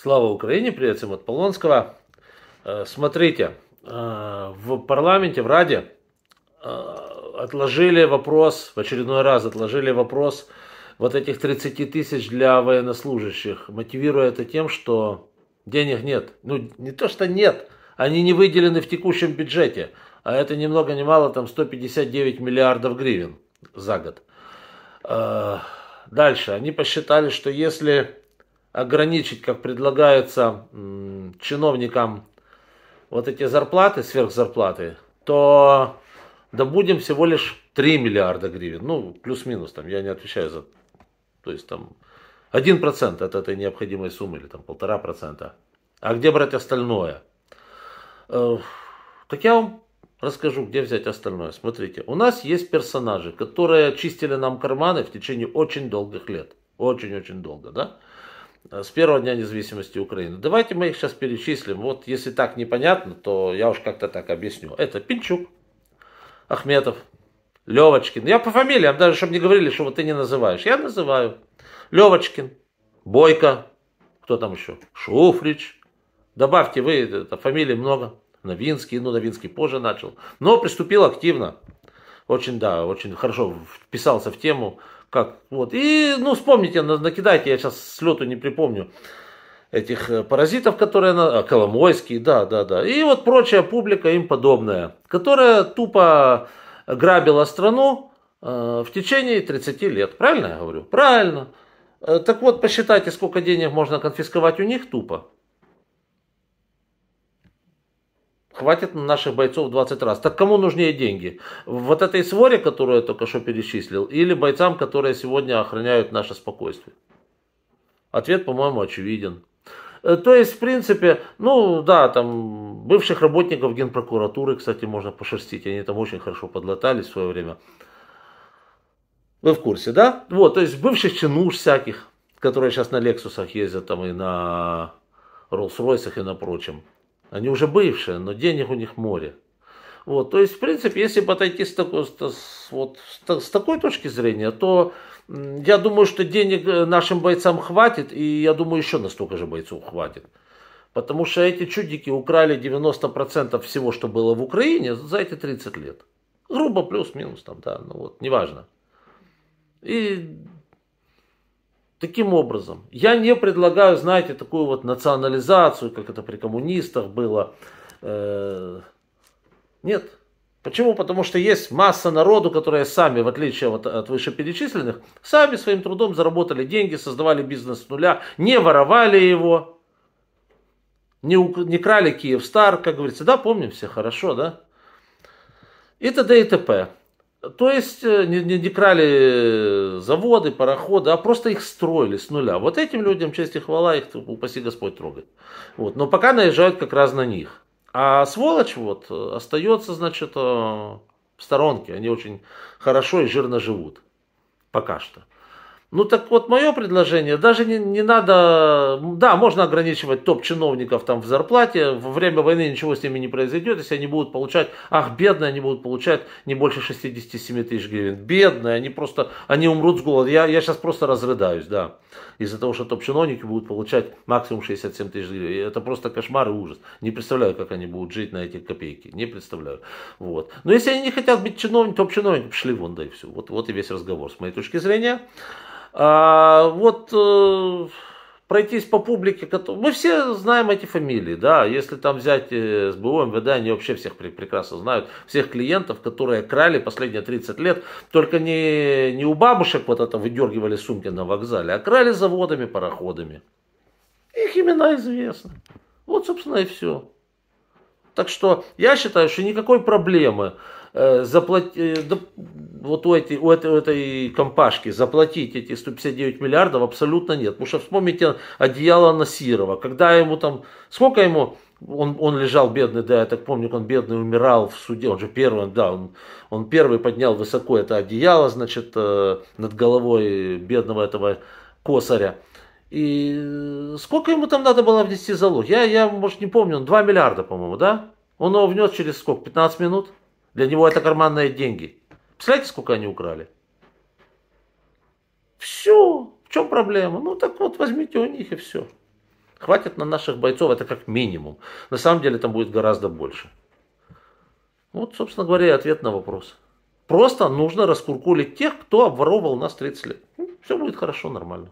Слава Украине, привет всем от Полонского. Э, смотрите, э, в парламенте, в Раде э, отложили вопрос, в очередной раз отложили вопрос вот этих 30 тысяч для военнослужащих, мотивируя это тем, что денег нет. Ну, не то, что нет, они не выделены в текущем бюджете, а это ни много ни мало, там 159 миллиардов гривен за год. Дальше, они посчитали, что если ограничить, как предлагается чиновникам, вот эти зарплаты, сверхзарплаты, то добудем всего лишь 3 миллиарда гривен. Ну, плюс-минус, там, я не отвечаю за... То есть там 1% от этой необходимой суммы или там 1,5%. А где брать остальное? Э, так я вам расскажу, где взять остальное. Смотрите, у нас есть персонажи, которые чистили нам карманы в течение очень долгих лет. Очень-очень долго, да? Э, с первого дня независимости Украины. Давайте мы их сейчас перечислим. Вот если так непонятно, то я уж как-то так объясню. Это Пинчук, Ахметов, Левочкин. Я по фамилиям, даже чтобы не говорили, что вот ты не называешь. Я называю. Левочкин, Бойко, кто там еще? Шуфрич. Добавьте вы, это, фамилий много. Новинский, ну Новинский позже начал. Но приступил активно. Очень, да, очень хорошо вписался в тему как, вот. И, ну, вспомните, накидайте, я сейчас слету не припомню этих э, паразитов, которые она... А, Коломойский, да, да, да. И вот прочая публика им подобная, которая тупо грабила страну э, в течение 30 лет. Правильно я говорю? Правильно. Э, так вот, посчитайте, сколько денег можно конфисковать у них тупо. Хватит на наших бойцов 20 раз. Так кому нужнее деньги? Вот этой своре, которую я только что перечислил, или бойцам, которые сегодня охраняют наше спокойствие? Ответ, по-моему, очевиден. Э, то есть, в принципе, ну да, там бывших работников генпрокуратуры, кстати, можно пошерстить, они там очень хорошо подлатались в свое время. Вы в курсе, да? Вот, то есть бывших чинуш всяких, которые сейчас на Лексусах ездят там и на Роллс-Ройсах и на прочем. Они уже бывшие, но денег у них море. Вот, то есть, в принципе, если бы с такой, с, вот, с такой точки зрения, то я думаю, что денег э, нашим бойцам хватит, и я думаю, еще настолько же бойцов хватит. Потому что эти чудики украли 90% всего, что было в Украине за эти 30 лет. Грубо плюс-минус там, да, ну вот, неважно. И Таким образом, я не предлагаю, знаете, такую вот национализацию, как это при коммунистах было. Э, нет. Почему? Потому что есть масса народу, которые сами, в отличие от, от вышеперечисленных, сами своим трудом заработали деньги, создавали бизнес с нуля, не воровали его, не, не крали Киевстар, как говорится. Да, помним все хорошо, да? И т.д. и т.п. То есть э, не, не, не крали э, заводы, пароходы, а просто их строили с нуля. Вот этим людям, честь и хвала, их упаси Господь трогать. Вот. Но пока наезжают как раз на них. А сволочь вот э, остается, значит, в сторонке. Они очень хорошо и жирно живут. Пока что. Ну так вот, мое предложение, даже не, не надо, да, можно ограничивать топ-чиновников там в зарплате, во время войны ничего с ними не произойдет, если они будут получать, ах, бедные, они будут получать не больше 67 тысяч гривен, бедные, они просто, они умрут с голода, я, я сейчас просто разрыдаюсь, да, из-за того, что топ-чиновники будут получать максимум 67 тысяч гривен, это просто кошмар и ужас, не представляю, как они будут жить на эти копейки, не представляю, вот, но если они не хотят быть чиновниками, топ-чиновники, пошли вон, да и все, вот, вот и весь разговор, с моей точки зрения, а вот э, пройтись по публике, мы все знаем эти фамилии, да, если там взять э, СБУ, МВД, они вообще всех прекрасно знают, всех клиентов, которые крали последние 30 лет, только не, не у бабушек вот это выдергивали сумки на вокзале, а крали заводами, пароходами. Их имена известны. Вот, собственно, и все. Так что я считаю, что никакой проблемы э, заплатить, э, да, вот у этой, у, этой, у этой компашки заплатить эти 159 миллиардов абсолютно нет. Потому что вспомните одеяло Насирова, когда ему там, сколько ему, он, он лежал бедный, да, я так помню, он бедный умирал в суде, он же первый, да, он, он первый поднял высоко это одеяло, значит, э, над головой бедного этого косаря. И сколько ему там надо было внести залог? Я, я может, не помню, 2 миллиарда, по-моему, да? Он его внес через сколько, 15 минут? Для него это карманные деньги. Представляете, сколько они украли? Все. В чем проблема? Ну так вот, возьмите у них и все. Хватит на наших бойцов, это как минимум. На самом деле там будет гораздо больше. Вот, собственно говоря, и ответ на вопрос. Просто нужно раскуркулить тех, кто обворовал нас 30 лет. Ну, все будет хорошо, нормально.